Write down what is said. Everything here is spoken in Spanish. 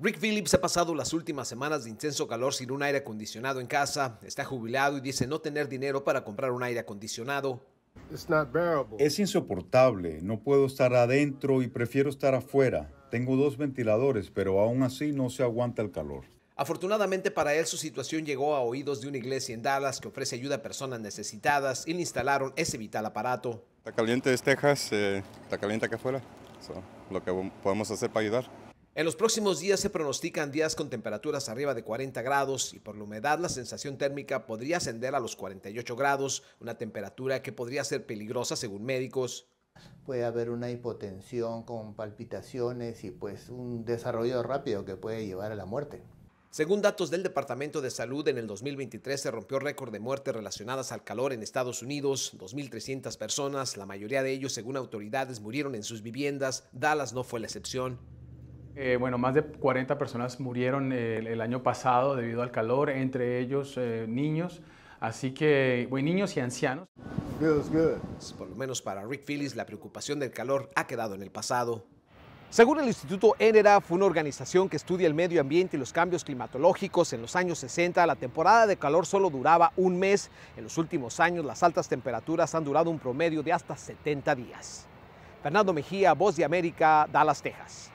Rick Phillips ha pasado las últimas semanas de intenso calor sin un aire acondicionado en casa, está jubilado y dice no tener dinero para comprar un aire acondicionado. Es insoportable, no puedo estar adentro y prefiero estar afuera. Tengo dos ventiladores, pero aún así no se aguanta el calor. Afortunadamente para él su situación llegó a oídos de una iglesia en Dallas que ofrece ayuda a personas necesitadas y le instalaron ese vital aparato. Está caliente es Texas, eh, está caliente acá afuera, lo que podemos hacer para ayudar. En los próximos días se pronostican días con temperaturas arriba de 40 grados y por la humedad la sensación térmica podría ascender a los 48 grados, una temperatura que podría ser peligrosa según médicos. Puede haber una hipotensión con palpitaciones y pues un desarrollo rápido que puede llevar a la muerte. Según datos del Departamento de Salud, en el 2023 se rompió récord de muertes relacionadas al calor en Estados Unidos. 2.300 personas, la mayoría de ellos según autoridades, murieron en sus viviendas. Dallas no fue la excepción. Eh, bueno, más de 40 personas murieron eh, el, año pasado debido al calor, entre ellos eh, niños. Así que, bueno, niños y ancianos. Pues, por lo menos para Rick Phillips, la preocupación del calor ha quedado en el pasado. Según el Instituto ENERA, fue una organización que estudia el medio ambiente y los cambios climatológicos. En los años 60, la temporada de calor solo duraba un mes. En los últimos años, las altas temperaturas han durado un promedio de hasta 70 días. Fernando Mejía, Voz de América, Dallas, Texas.